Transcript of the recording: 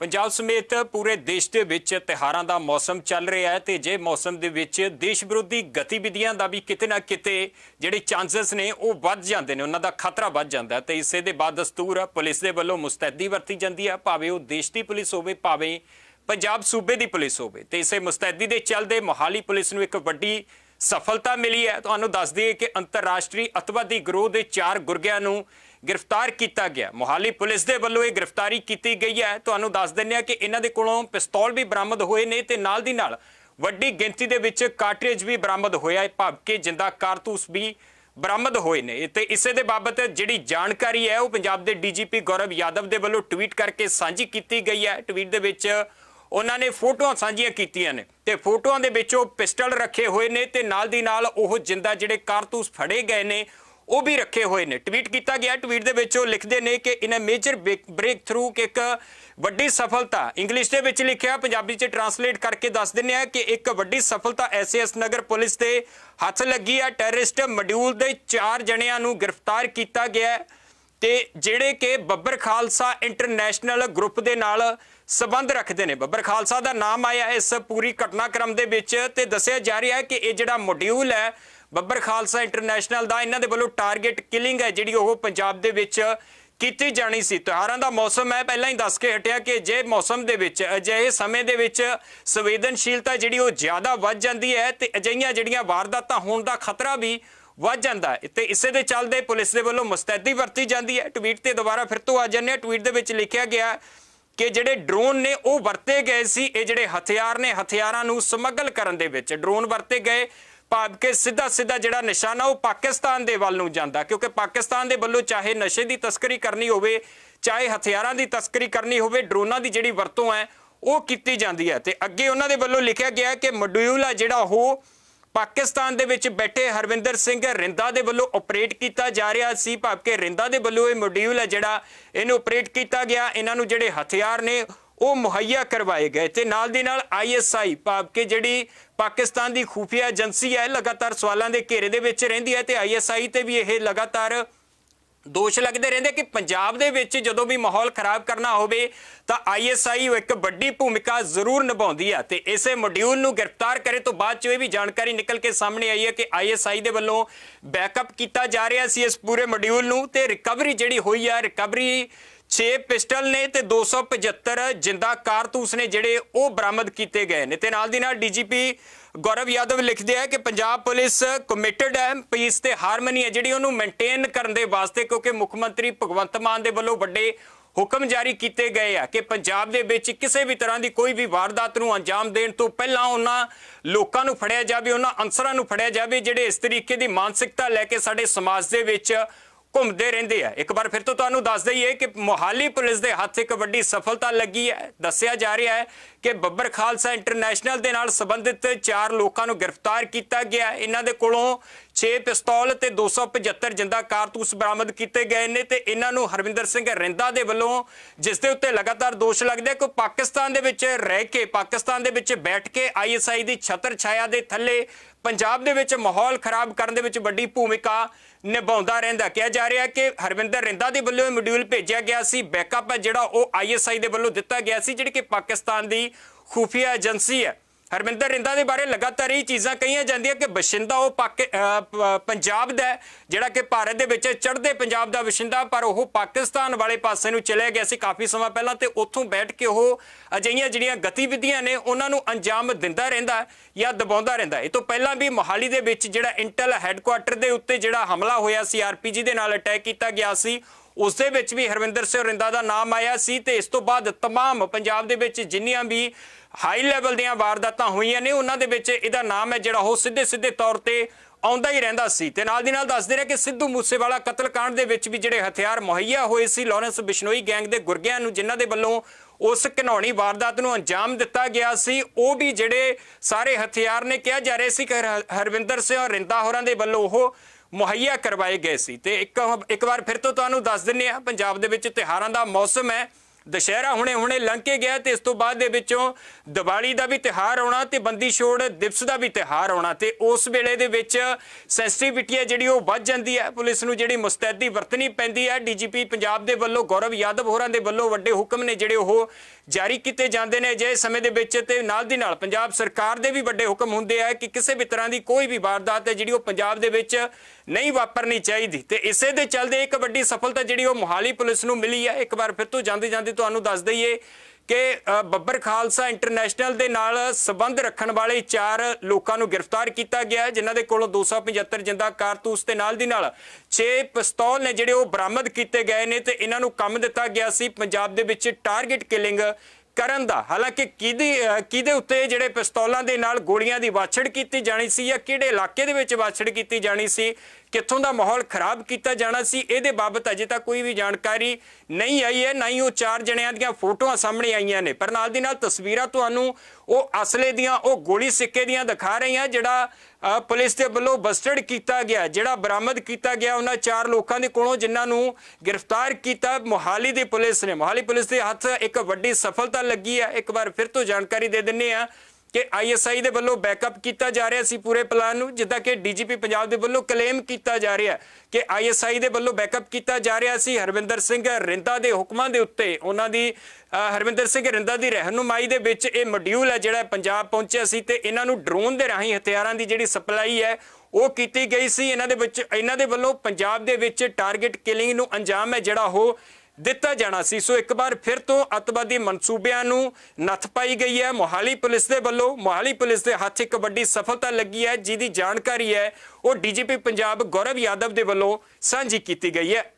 ਪੰਜਾਬ ਸਮੇਤ ਪੂਰੇ ਦੇਸ਼ ਦੇ ਵਿੱਚ ਤਿਹਾਰਾਂ ਦਾ ਮੌਸਮ ਚੱਲ ਰਿਹਾ ਹੈ ਤੇ ਜੇ ਮੌਸਮ ਦੇ ਵਿੱਚ ਦੇਸ਼ ਵਿਰੋਧੀ ਗਤੀਵਿਧੀਆਂ ਦਾ ਵੀ ਕਿਤੇ ਨਾ ਕਿਤੇ ਜਿਹੜੇ ਚਾਂਸਸ ਨੇ ਉਹ ਵੱਧ ਜਾਂਦੇ ਨੇ ਉਹਨਾਂ ਦਾ ਖਤਰਾ ਵੱਧ ਜਾਂਦਾ ਤੇ ਇਸੇ ਦੇ ਬਾਅਦ ਦਸਤੂਰ ਪੁਲਿਸ ਦੇ ਵੱਲੋਂ ਮੁਸਤੈਦੀ ਵਰਤੀ ਜਾਂਦੀ ਹੈ ਭਾਵੇਂ ਉਹ ਦੇਸ਼ ਦੀ ਪੁਲਿਸ ਹੋਵੇ ਭਾਵੇਂ ਪੰਜਾਬ ਸੂਬੇ ਦੀ ਪੁਲਿਸ ਹੋਵੇ ਤੇ ਇਸੇ ਮੁਸਤੈਦੀ ਦੇ ਚੱਲਦੇ ਮੋਹਾਲੀ ਪੁਲਿਸ ਨੂੰ ਇੱਕ ਵੱਡੀ ਸਫਲਤਾ ਮਿਲੀ ਹੈ ਤੁਹਾਨੂੰ ਦੱਸ ਦਈਏ ਕਿ ਅੰਤਰਰਾਸ਼ਟਰੀ ਅਤਵਾਦੀ ਗਰੋਹ ਦੇ ਚਾਰ ਗੁਰਗਿਆਂ ਨੂੰ ਗ੍ਰਿਫਤਾਰ ਕੀਤਾ ਗਿਆ ਮੁਹਾਲੀ ਪੁਲਿਸ ਦੇ ਵੱਲੋਂ ਇਹ ਗ੍ਰਿਫਤਾਰੀ ਕੀਤੀ ਗਈ ਹੈ ਤੁਹਾਨੂੰ ਦੱਸ ਦਿੰਦੇ ਆ ਕਿ ਇਹਨਾਂ ਦੇ ਕੋਲੋਂ ਪਿਸਤੌਲ ਵੀ ਬਰਾਮਦ ਹੋਏ ਨੇ ਤੇ ਨਾਲ ਦੀ ਨਾਲ ਵੱਡੀ ਗਿਣਤੀ ਦੇ ਵਿੱਚ ਕਾਰਟ੍ਰਿਜ ਵੀ ਬਰਾਮਦ ਹੋਇਆ ਹੈ ਭਾਵ ਕਿ ਜਿੰਦਾ ਕਾਰਤੂਸ ਵੀ ਬਰਾਮਦ ਹੋਏ ਨੇ ਤੇ ਇਸੇ ਦੇ ਬਾਬਤ ਜਿਹੜੀ ਜਾਣਕਾਰੀ ਹੈ ਉਹ ਪੰਜਾਬ ਦੇ ਡੀਜੀਪੀ ਗੌਰਵ ਯਾਦਵ ਦੇ ਵੱਲੋਂ ਟਵੀਟ ਕਰਕੇ ਸਾਂਝੀ ਕੀਤੀ ਗਈ ਹੈ ਟਵੀਟ ਦੇ ਵਿੱਚ ਉਹਨਾਂ ਨੇ ਫੋਟੋਆਂ ਸਾਂਝੀਆਂ ਕੀਤੀਆਂ ਨੇ ਤੇ ਫੋਟੋਆਂ ਦੇ ਵਿੱਚ ਉਹ ਪਿਸਟਲ ਰੱਖੇ ਹੋਏ ਨੇ ਤੇ ਨਾਲ ਦੀ ਨਾਲ ਉਹ ਜਿੰਦਾ ਜਿਹੜੇ ਕਾਰਤੂਸ ਫੜੇ ਗਏ ਨੇ ਉਹ ਵੀ ਰੱਖੇ ਹੋਏ ਨੇ ਟਵੀਟ ਕੀਤਾ ਗਿਆ ਟਵੀਟ ਦੇ ਵਿੱਚ ਉਹ ਲਿਖਦੇ ਨੇ ਕਿ in a major breakthrough ਕਿ ਇੱਕ ਵੱਡੀ ਸਫਲਤਾ ਇੰਗਲਿਸ਼ ਦੇ ਵਿੱਚ ਲਿਖਿਆ ਪੰਜਾਬੀ 'ਚ ਟਰਾਂਸਲੇਟ ਕਰਕੇ ਦੱਸ ਦਿੰਨੇ ਆ ਕਿ ਇੱਕ ਵੱਡੀ ਸਫਲਤਾ ਐਸਐਸ ਨਗਰ ਪੁਲਿਸ ਦੇ ਹੱਥ ਲੱਗੀ ਆ ਟੈਰਰਿਸਟ ਮਡਿਊਲ ਦੇ 4 ਜਣਿਆਂ ਨੂੰ ਗ੍ਰਿਫਤਾਰ ਕੀਤਾ ਗਿਆ ਤੇ ਜਿਹੜੇ ਕਿ ਬੱਬਰ ਖਾਲਸਾ ਇੰਟਰਨੈਸ਼ਨਲ ਗਰੁੱਪ ਦੇ ਨਾਲ ਸਬੰਧ ਰੱਖਦੇ ਨੇ ਬੱਬਰ ਖਾਲਸਾ ਦਾ ਨਾਮ ਆਇਆ ਇਸ ਪੂਰੀ ਘਟਨਾਕ੍ਰਮ ਦੇ ਵਿੱਚ ਤੇ ਦੱਸਿਆ ਜਾ ਰਿਹਾ ਹੈ ਕਿ ਇਹ ਜਿਹੜਾ ਮੋਡਿਊਲ ਹੈ ਬੱਬਰ ਖਾਲਸਾ ਇੰਟਰਨੈਸ਼ਨਲ ਦਾ ਇਹਨਾਂ ਦੇ ਵੱਲੋਂ ਟਾਰਗੇਟ ਕਿਲਿੰਗ ਹੈ ਜਿਹੜੀ ਉਹ ਪੰਜਾਬ ਦੇ ਵਿੱਚ ਕੀਤੀ ਜਾਣੀ ਸੀ ਤਿਉਹਾਰਾਂ ਦਾ ਮੌਸਮ ਹੈ ਪਹਿਲਾਂ ਹੀ ਦੱਸ ਕੇ ਹਟਿਆ ਕਿ ਜੇ ਮੌਸਮ ਦੇ ਵਿੱਚ ਅਜਿਹੇ ਸਮੇਂ ਦੇ ਵਿੱਚ ਸੰਵੇਦਨਸ਼ੀਲਤਾ ਜਿਹੜੀ ਉਹ ਜ਼ਿਆਦਾ ਵੱਧ ਜਾਂਦੀ ਹੈ ਤੇ ਅਜਿਹੀਆਂ ਜਿਹੜੀਆਂ ਵਾਰਦਾਤਾਂ ਹੋਣ ਦਾ ਖਤਰਾ ਵੀ ਵੱਧ ਜਾਂਦਾ ਹੈ ਤੇ ਇਸੇ ਦੇ ਚੱਲਦੇ ਪੁਲਿਸ ਦੇ ਵੱਲੋਂ ਮੁਸਤੈਦੀ ਵਰਤੀ ਜਾਂਦੀ ਹੈ ਟਵੀਟ ਤੇ ਦੁਬਾਰਾ ਫਿਰ ਤੋਂ ਆ ਜਾਂਦੇ ਆ ਟਵੀਟ ਦੇ ਵਿੱਚ ਲਿਖਿਆ ਗਿਆ ਕਿ ਜਿਹੜੇ ਡਰੋਨ ਨੇ ਉਹ ਵਰਤੇ ਗਏ ਸੀ ਇਹ ਜਿਹੜੇ ਹਥਿਆਰ ਨੇ ਹਥਿਆਰਾਂ ਨੂੰ ਸਮਗਲ ਕਰਨ ਦੇ ਵਿੱਚ ਡਰੋਨ ਵਰਤੇ ਗਏ ਭਾਵ ਕਿ ਸਿੱਧਾ ਸਿੱਧਾ ਜਿਹੜਾ ਨਿਸ਼ਾਨਾ ਉਹ ਪਾਕਿਸਤਾਨ ਦੇ ਵੱਲ ਨੂੰ ਜਾਂਦਾ ਕਿਉਂਕਿ ਪਾਕਿਸਤਾਨ ਦੇ ਵੱਲੋਂ ਚਾਹੇ ਨਸ਼ੇ ਦੀ ਤਸਕਰੀ ਕਰਨੀ ਹੋਵੇ ਚਾਹੇ ਹਥਿਆਰਾਂ ਦੀ ਤਸਕਰੀ ਕਰਨੀ ਹੋਵੇ ਡਰੋਨਾਂ ਦੀ ਜਿਹੜੀ ਵਰਤੋਂ ਹੈ ਉਹ ਕੀਤੀ ਜਾਂਦੀ ਹੈ ਤੇ ਅੱਗੇ ਉਹਨਾਂ ਦੇ ਵੱਲੋਂ ਲਿਖਿਆ ਗਿਆ ਕਿ ਮੋਡਿਊਲ ਆ ਜਿਹੜਾ ਉਹ ਪਾਕਿਸਤਾਨ ਦੇ ਵਿੱਚ ਬੈਠੇ ਹਰਵਿੰਦਰ ਸਿੰਘ ਰਿੰਦਾ ਦੇ ਵੱਲੋਂ ਆਪਰੇਟ ਕੀਤਾ ਜਾ ਰਿਹਾ ਸੀ ਭਾਵ ਕਿ ਰਿੰਦਾ ਦੇ ਵੱਲੋਂ ਇਹ ਮੋਡਿਊਲ ਹੈ ਜਿਹੜਾ ਇਹਨੂੰ ਆਪਰੇਟ ਕੀਤਾ ਗਿਆ ਇਹਨਾਂ ਨੂੰ ਜਿਹੜੇ ਹਥਿਆਰ ਨੇ ਉਹ ਮੁਹੱਈਆ ਕਰਵਾਏ ਗਏ ਤੇ ਨਾਲ ਦੀ ਨਾਲ ਆਈਐਸਆਈ ਭਾਵ ਕਿ ਜਿਹੜੀ ਪਾਕਿਸਤਾਨ ਦੀ ਖੂਫੀਆ ਏਜੰਸੀ ਹੈ ਲਗਾਤਾਰ ਸਵਾਲਾਂ ਦੇ ਘੇਰੇ ਦੇ ਵਿੱਚ ਰਹਿੰਦੀ ਹੈ ਤੇ ਆਈਐਸਆਈ ਤੇ ਵੀ ਇਹ ਲਗਾਤਾਰ ਦੋਸ਼ ਲੱਗਦੇ ਰਹਿੰਦੇ ਕਿ ਪੰਜਾਬ ਦੇ ਵਿੱਚ ਜਦੋਂ ਵੀ ਮਾਹੌਲ ਖਰਾਬ ਕਰਨਾ ਹੋਵੇ ਤਾਂ ਆਈਐਸਆਈ ਇੱਕ ਵੱਡੀ ਭੂਮਿਕਾ ਜ਼ਰੂਰ ਨਿਭਾਉਂਦੀ ਆ ਤੇ ਇਸੇ ਮੋਡਿਊਲ ਨੂੰ ਗ੍ਰਿਫਤਾਰ ਕਰੇ ਤੋਂ ਬਾਅਦ ਚ ਇਹ ਵੀ ਜਾਣਕਾਰੀ ਨਿਕਲ ਕੇ ਸਾਹਮਣੇ ਆਈ ਹੈ ਕਿ ਆਈਐਸਆਈ ਦੇ ਵੱਲੋਂ ਬੈਕਅਪ ਕੀਤਾ ਜਾ ਰਿਹਾ ਸੀ ਇਸ ਪੂਰੇ ਮੋਡਿਊਲ ਨੂੰ ਤੇ ਰਿਕਵਰੀ ਜਿਹੜੀ ਹੋਈ ਆ ਰਿਕਵਰੀ 6 ਪਿਸਟਲ ਨੇ ਤੇ 275 ਜਿੰਦਾ ਕਾਰਤੂਸ ਨੇ ਜਿਹੜੇ ਉਹ ਬਰਾਮਦ ਕੀਤੇ ਗਏ ਨੇ ਤੇ ਨਾਲ ਦੀ ਨਾਲ ਡੀਜੀਪੀ ਗੌਰਵ ਯਾਦਵ ਲਿਖਦੇ ਆ ਕਿ ਪੰਜਾਬ ਪੁਲਿਸ ਕਮਿਟਡ ਹੈ ਪੀਸ ਤੇ ਹਾਰਮਨੀ ਹੈ ਜਿਹੜੀ ਉਹਨੂੰ ਮੇਨਟੇਨ ਕਰਨ ਦੇ ਵਾਸਤੇ ਕਿਉਂਕਿ ਮੁੱਖ ਮੰਤਰੀ ਭਗਵੰਤ ਮਾਨ ਦੇ ਵੱਲੋਂ ਵੱਡੇ ਹੁਕਮ ਜਾਰੀ ਕੀਤੇ ਗਏ ਆ ਕਿ ਪੰਜਾਬ ਦੇ ਵਿੱਚ ਕਿਸੇ ਵੀ ਤਰ੍ਹਾਂ ਦੀ ਕੋਈ ਵੀ ਵਾਰਦਾਤ ਨੂੰ ਅੰਜਾਮ ਦੇਣ ਤੋਂ ਪਹਿਲਾਂ ਉਹਨਾਂ ਲੋਕਾਂ ਨੂੰ ਫੜਿਆ ਜਾਵੇ ਉਹਨਾਂ ਅਨਸਰਾਂ ਨੂੰ ਫੜਿਆ ਜਾਵੇ ਜਿਹੜੇ ਇਸ ਤਰੀਕੇ ਦੀ ਮਾਨਸਿਕਤਾ ਲੈ ਕੇ ਸਾਡੇ ਸਮਾਜ ਦੇ ਵਿੱਚ ਘੁੰਮਦੇ ਰਹਿੰਦੇ ਆ ਇੱਕ ਵਾਰ ਫਿਰ ਤੋਂ ਤੁਹਾਨੂੰ ਦੱਸ ਦਈਏ ਕਿ ਮੋਹਾਲੀ ਪੁਲਿਸ ਦੇ ਹੱਥ ਇੱਕ ਵੱਡੀ ਸਫਲਤਾ ਲੱਗੀ ਹੈ ਦੱਸਿਆ ਜਾ ਰਿਹਾ ਹੈ ਕਿ ਬੱਬਰ ਖਾਲਸਾ ਇੰਟਰਨੈਸ਼ਨਲ ਦੇ ਨਾਲ ਸੰਬੰਧਿਤ ਚਾਰ ਲੋਕਾਂ ਨੂੰ ਗ੍ਰਿਫਤਾਰ ਕੀਤਾ ਗਿਆ ਇਹਨਾਂ ਦੇ ਕੋਲੋਂ 6 ਪਿਸਤੌਲ ਤੇ 275 ਜਿੰਦਾ ਕਾਰਤੂਸ ਬਰਾਮਦ ਕੀਤੇ ਗਏ ਨੇ ਤੇ ਇਹਨਾਂ ਨੂੰ ਹਰਵਿੰਦਰ ਸਿੰਘ ਰਿੰਦਾ ਦੇ ਵੱਲੋਂ ਜਿਸ ਦੇ ਉੱਤੇ ਲਗਾਤਾਰ ਦੋਸ਼ ਲੱਗਦੇ ਕਿ ਪਾਕਿਸਤਾਨ ਦੇ ਵਿੱਚ ਰਹਿ ਕੇ ਪਾਕਿਸਤਾਨ ਦੇ ਵਿੱਚ ਬੈਠ ਕੇ ਆਈਐਸਆਈ ਦੀ ਛਤਰ ਛਾਇਆ ਦੇ ਥੱਲੇ ਪੰਜਾਬ ਦੇ ਵਿੱਚ ਮਾਹੌਲ ਖਰਾਬ ਕਰਨ ਦੇ ਵਿੱਚ ਵੱਡੀ ਭੂਮਿਕਾ ਨਿਭਾਉਂਦਾ ਰਹਿੰਦਾ ਕਿਹਾ ਜਾ ਰਿਹਾ ਕਿ ਹਰਵਿੰਦਰ ਰਿੰਦਾ ਦੇ ਵੱਲੋਂ ਇਹ ਮੋਡਿਊਲ ਭੇਜਿਆ ਗਿਆ ਸੀ ਬੈਕਅਪ ਹੈ ਜਿਹੜਾ ਉਹ ਆਈਐਸਆਈ ਦੇ ਵੱਲੋਂ ਦਿੱਤਾ ਗਿਆ ਸੀ ਜਿਹੜੀ ਕਿ ਪਾਕਿਸਤਾਨ ਦੀ ਖੂਫੀਆ ਏਜੰਸੀ ਹੈ ਹਰਮਿੰਦਰ ਰਿੰਦਾ ਦੇ ਬਾਰੇ ਲਗਾਤਾਰ ਇਹ ਚੀਜ਼ਾਂ ਕਹੀਆਂ ਜਾਂਦੀਆਂ ਕਿ ਬਸ਼ਿੰਦਾ ਉਹ ਪੰਜਾਬ ਦਾ ਜਿਹੜਾ ਕਿ ਭਾਰਤ ਦੇ ਵਿੱਚ ਚੜ੍ਹਦੇ ਪੰਜਾਬ ਦਾ ਬਸ਼ਿੰਦਾ ਪਰ ਉਹ ਪਾਕਿਸਤਾਨ ਵਾਲੇ ਪਾਸੇ ਨੂੰ ਚਲੇ ਗਿਆ ਸੀ ਕਾਫੀ ਸਮਾਂ ਪਹਿਲਾਂ ਤੇ ਉੱਥੋਂ ਬੈਠ ਕੇ ਉਹ ਅਜਿਹੀਆਂ ਜਿਹੜੀਆਂ ਗਤੀਵਿਧੀਆਂ ਨੇ ਉਹਨਾਂ ਨੂੰ ਅੰਜਾਮ ਦਿੰਦਾ ਰਹਿੰਦਾ ਜਾਂ ਦਬਾਉਂਦਾ ਰਹਿੰਦਾ ਇਹ ਤੋਂ ਪਹਿਲਾਂ ਵੀ ਮੋਹਾਲੀ ਦੇ ਵਿੱਚ ਜਿਹੜਾ ਇੰਟਲ ਹੈੱਡਕੁਆਰਟਰ ਦੇ ਉੱਤੇ ਜਿਹੜਾ ਹਮਲਾ ਹੋਇਆ ਸੀ ਆਰਪੀਜੀ ਦੇ ਨਾਲ ਅਟੈਕ ਕੀਤਾ ਗਿਆ ਸੀ ਉਸ ਦੇ ਵਿੱਚ ਵੀ ਹਰਵਿੰਦਰ ਸਿੰਘ ਰਿੰਦਾ ਦਾ ਨਾਮ ਆਇਆ ਸੀ ਤੇ ਇਸ ਤੋਂ ਬਾਅਦ तमाम ਪੰਜਾਬ ਦੇ ਵਿੱਚ ਜਿੰਨੀਆਂ ਵੀ ਹਾਈ ਲੈਵਲ ਦੀਆਂ ਵਾਰਦਾਤਾਂ ਹੋਈਆਂ ਨੇ ਉਹਨਾਂ ਦੇ ਵਿੱਚ ਇਹਦਾ ਨਾਮ ਹੈ ਜਿਹੜਾ ਉਹ ਸਿੱਧੇ ਸਿੱਧੇ ਤੌਰ ਤੇ ਆਉਂਦਾ ਹੀ ਰਹਿੰਦਾ ਸੀ ਤੇ ਨਾਲ ਦੀ ਨਾਲ ਦੱਸਦੇ ਰਹੇ ਕਿ ਸਿੱਧੂ ਮੂਸੇਵਾਲਾ ਕਤਲकांड ਦੇ ਵਿੱਚ ਵੀ ਜਿਹੜੇ ਹਥਿਆਰ ਮੁਹੱਈਆ ਹੋਏ ਸੀ ਲਾਰੈਂਸ ਬਿਸ਼ਨੋਈ ਗੈਂਗ ਦੇ ਗੁਰਗਿਆਂ ਨੂੰ ਜਿਨ੍ਹਾਂ ਦੇ ਵੱਲੋਂ ਉਸ ਘਨੌਣੀ ਵਾਰਦਾਤ ਨੂੰ ਅੰਜਾਮ ਦਿੱਤਾ ਗਿਆ ਸੀ ਉਹ ਵੀ ਜਿਹੜੇ ਸਾਰੇ ਹਥਿਆਰ ਨੇ ਕਿਹਾ ਜਾ ਰਿਹਾ ਸੀ ਕਿ ਹਰਵਿੰਦਰ ਸਿੰਘ ਰਿੰਦਾ ਹੋਰਾਂ ਦੇ ਵੱਲੋਂ ਉਹ ਮੁਹੱਈਆ ਕਰਵਾਏ ਗਏ ਸੀ ਤੇ ਇੱਕ ਇੱਕ ਵਾਰ ਫਿਰ ਤੋਂ ਤੁਹਾਨੂੰ ਦੱਸ ਦਿੰਨੇ ਆ ਪੰਜਾਬ ਦੇ ਵਿੱਚ ਤਿਹਾਰਾਂ ਦਾ ਮੌਸਮ ਹੈ ਦੁਸ਼ਹਿਰਾ ਹੁਣੇ-ਹੁਣੇ ਲੰਘ ਕੇ ਗਿਆ ਤੇ ਇਸ ਤੋਂ ਬਾਅਦ ਦੇ ਵਿੱਚੋਂ ਦੀਵਾਲੀ ਦਾ ਵੀ ਤਿਹਾਰ ਆਉਣਾ ਤੇ ਬੰਦੀ ਛੋੜ ਦਿਵਸ ਦਾ ਵੀ ਤਿਹਾਰ ਆਉਣਾ ਤੇ ਉਸ ਵੇਲੇ ਦੇ ਵਿੱਚ ਸੈਂਸਿਟਿਵਿਟੀ ਹੈ ਜਿਹੜੀ ਉਹ ਵੱਧ ਜਾਂਦੀ ਹੈ ਪੁਲਿਸ ਨੂੰ ਜਿਹੜੀ ਮੁਸਤੈਦੀ ਵਰਤਣੀ ਪੈਂਦੀ ਹੈ ਡੀਜੀਪੀ ਪੰਜਾਬ ਦੇ ਵੱਲੋਂ ਗੌਰਵ ਯਾਦਵ ਹੋਰਾਂ ਦੇ ਵੱਲੋਂ ਵੱਡੇ ਹੁਕਮ ਨੇ ਜਿਹੜੇ ਉਹ ਜਾਰੀ ਕੀਤੇ ਜਾਂਦੇ ਨੇ ਜੇ ਸਮੇਂ ਦੇ ਵਿੱਚ ਤੇ ਨਾਲ ਦੀ ਨਾਲ ਪੰਜਾਬ ਸਰਕਾਰ ਦੇ ਵੀ ਵੱਡੇ ਹੁਕਮ ਹੁੰਦੇ ਆ ਕਿ ਕਿਸੇ ਵੀ ਤਰ੍ਹਾਂ ਦੀ ਕੋਈ ਵੀ ਵਾਰਦਾਤ ਹੈ ਜਿਹੜੀ ਉਹ ਪੰਜਾਬ ਦੇ ਵਿੱਚ ਨਹੀਂ ਵਾਪਰਨੀ ਚਾਹੀਦੀ ਤੇ ਇਸੇ ਦੇ ਚੱਲਦੇ ਇੱਕ ਵੱਡੀ ਸਫਲਤਾ ਜਿਹੜੀ ਉਹ ਮੁਹਾਲੀ ਪੁਲਿਸ ਨੂੰ ਮਿਲੀ ਹੈ ਇੱਕ ਵਾਰ ਫਿਰ ਤੋਂ ਜਾਂਦੇ ਜਾਂਦੇ ਤੁਹਾਨੂੰ ਦੱਸ ਦਈਏ ਕਿ ਬੱਬਰ ਖਾਲਸਾ ਇੰਟਰਨੈਸ਼ਨਲ ਦੇ ਨਾਲ ਸਬੰਧ ਰੱਖਣ ਵਾਲੇ ਚਾਰ ਲੋਕਾਂ ਨੂੰ ਗ੍ਰਿਫਤਾਰ ਕੀਤਾ ਗਿਆ ਹੈ ਜਿਨ੍ਹਾਂ ਦੇ ਕੋਲੋਂ 275 ਜਿੰਦਾ ਕਾਰਤੂਸ ਤੇ ਨਾਲ ਦੀ ਨਾਲ 6 ਪਿਸਤੌਲ ਨੇ ਜਿਹੜੇ ਉਹ ਬਰਾਮਦ ਕੀਤੇ ਗਏ ਨੇ ਤੇ ਇਹਨਾਂ ਨੂੰ ਕੰਮ ਦਿੱਤਾ ਗਿਆ ਸੀ ਪੰਜਾਬ ਦੇ ਵਿੱਚ ਟਾਰਗੇਟ ਕਿਲਿੰਗ ਕਰਨ ਦਾ ਹਾਲਾਂਕਿ ਕਿਹਦੀ ਕਿਹਦੇ ਉੱਤੇ ਜਿਹੜੇ ਪਿਸਤੌਲਾਂ ਦੇ ਨਾਲ ਗੋਲੀਆਂ ਦੀ ਵਾਛੜ ਕੀਤੀ ਜਾਣੀ ਸੀ ਜਾਂ ਕਿਹੜੇ ਇਲਾਕੇ ਦੇ ਵਿੱਚ ਵਾਛੜ ਕੀਤੀ ਜਾਣੀ ਸੀ ਕਿੱਥੋਂ ਦਾ ਮਾਹੌਲ ਖਰਾਬ ਕੀਤਾ ਜਾਣਾ ਸੀ ਇਹਦੇ ਬਾਬਤ ਅਜੇ ਤੱਕ ਕੋਈ ਵੀ ਜਾਣਕਾਰੀ ਨਹੀਂ ਆਈ ਹੈ ਨਾ ਹੀ ਉਹ ਚਾਰ ਜਣਿਆਂ ਦੀਆਂ ਫੋਟੋਆਂ ਸਾਹਮਣੇ ਆਈਆਂ ਨੇ ਪਰ ਨਾਲ ਦੀ ਨਾਲ ਤਸਵੀਰਾਂ ਤੁਹਾਨੂੰ ਉਹ ਅਸਲੇ ਦੀਆਂ ਉਹ ਗੋਲੀ ਸਿੱਕੇ ਦੀਆਂ ਦਿਖਾ ਰਹੀਆਂ ਜਿਹੜਾ ਪੁਲਿਸ ਦੇ ਵੱਲੋਂ ਬਸਟਡ ਕੀਤਾ ਗਿਆ ਜਿਹੜਾ ਬਰਾਮਦ ਕੀਤਾ ਗਿਆ ਉਹਨਾਂ ਚਾਰ ਲੋਕਾਂ ਦੇ ਕੋਲੋਂ ਜਿਨ੍ਹਾਂ ਨੂੰ ਗ੍ਰਿਫਤਾਰ ਕੀਤਾ ਮੋਹਾਲੀ ਦੀ ਪੁਲਿਸ ਨੇ ਮੋਹਾਲੀ ਪੁਲਿਸ ਦੇ ਹੱਥ ਇੱਕ ਵੱਡੀ ਸਫਲਤਾ ਲੱਗੀ ਹੈ ਇੱਕ ਵਾਰ ਫਿਰ ਤੋਂ ਜਾਣਕਾਰੀ ਦੇ ਦਿੰਨੇ ਆ ਕਿ ਆਈਐਸਆਈ ਦੇ ਵੱਲੋਂ ਬੈਕਅਪ ਕੀਤਾ ਜਾ ਰਿਹਾ ਸੀ ਪੂਰੇ ਪਲਾਨ ਨੂੰ ਜਿੱਦਾਂ ਕਿ ਡੀਜੀਪੀ ਪੰਜਾਬ ਦੇ ਵੱਲੋਂ ਕਲੇਮ ਕੀਤਾ ਜਾ ਰਿਹਾ ਕਿ ਆਈਐਸਆਈ ਦੇ ਵੱਲੋਂ ਬੈਕਅਪ ਕੀਤਾ ਜਾ ਰਿਹਾ ਸੀ ਹਰਵਿੰਦਰ ਸਿੰਘ ਰਿੰਦਾ ਦੇ ਹੁਕਮਾਂ ਦੇ ਉੱਤੇ ਉਹਨਾਂ ਦੀ ਹਰਵਿੰਦਰ ਸਿੰਘ ਰਿੰਦਾ ਦੀ ਰਹਿਨੁਮਾਈ ਦੇ ਵਿੱਚ ਇਹ ਮੋਡਿਊਲ ਹੈ ਜਿਹੜਾ ਪੰਜਾਬ ਪਹੁੰਚਿਆ ਸੀ ਤੇ ਇਹਨਾਂ ਨੂੰ ਡਰੋਨ ਦੇ ਰਾਹੀਂ ਹਥਿਆਰਾਂ ਦੀ ਜਿਹੜੀ ਸਪਲਾਈ ਹੈ ਉਹ ਕੀਤੀ ਗਈ ਸੀ ਇਹਨਾਂ ਦੇ ਵਿੱਚ ਇਹਨਾਂ ਦੇ ਵੱਲੋਂ ਪੰਜਾਬ ਦੇ ਵਿੱਚ ਟਾਰਗੇਟ ਕਿਲਿੰਗ ਨੂੰ ਅੰਜਾਮ ਹੈ ਜਿਹੜਾ ਉਹ ਦਿੱਤਾ ਜਾਣਾ ਸੀ ਸੋ ਇੱਕ ਵਾਰ ਫਿਰ ਤੋਂ ਅਤਵਾਦੀ ਮਨਸੂਬਿਆਂ ਨੂੰ ਨੱਥ ਪਾਈ ਗਈ ਹੈ ਮੋਹਾਲੀ ਪੁਲਿਸ ਦੇ ਵੱਲੋਂ ਮੋਹਾਲੀ ਪੁਲਿਸ ਦੇ ਹੱਥ ਇੱਕ ਵੱਡੀ ਸਫਲਤਾ ਲੱਗੀ ਹੈ ਜਿਹਦੀ ਜਾਣਕਾਰੀ ਹੈ ਉਹ ਡੀਜੀਪੀ ਪੰਜਾਬ ਗੌਰਵ ਯਾਦਵ ਦੇ ਵੱਲੋਂ ਸਾਂਝੀ ਕੀਤੀ ਗਈ ਹੈ